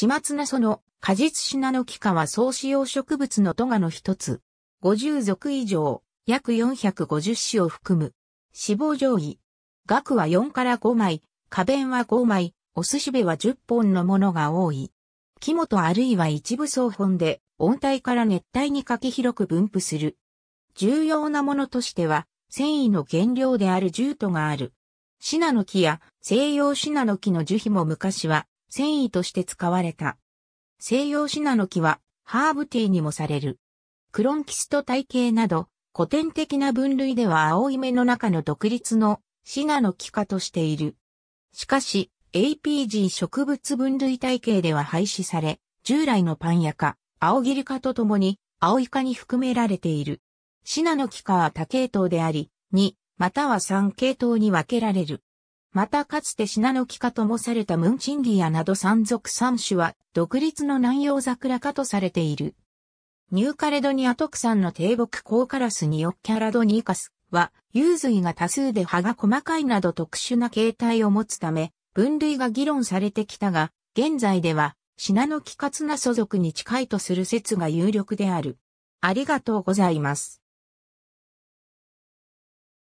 始末なその果実シナノキは総使用植物のトガの一つ。50属以上、約450種を含む。死亡上位。額は4から5枚、花弁は5枚、お寿司べは10本のものが多い。木本あるいは一部総本で、温帯から熱帯にかけ広く分布する。重要なものとしては、繊維の原料であるジュートがある。シナノキや西洋シナノキの樹皮も昔は繊維として使われた。西洋シナノキはハーブティーにもされる。クロンキスト体系など古典的な分類では青い目の中の独立のシナノキ科としている。しかし APG 植物分類体系では廃止され、従来のパンヤ科、青ギリ科とともに青イカに含められている。シナノキ科は多系統であり、2または3系統に分けられる。またかつてナノ木かともされたムンチンギアなど山賊三種は独立の南洋桜かとされている。ニューカレドニア特産の低木コーカラスにオッキャラドニーカスは、融髄が多数で葉が細かいなど特殊な形態を持つため、分類が議論されてきたが、現在では、シナノキカツナ素族に近いとする説が有力である。ありがとうございます。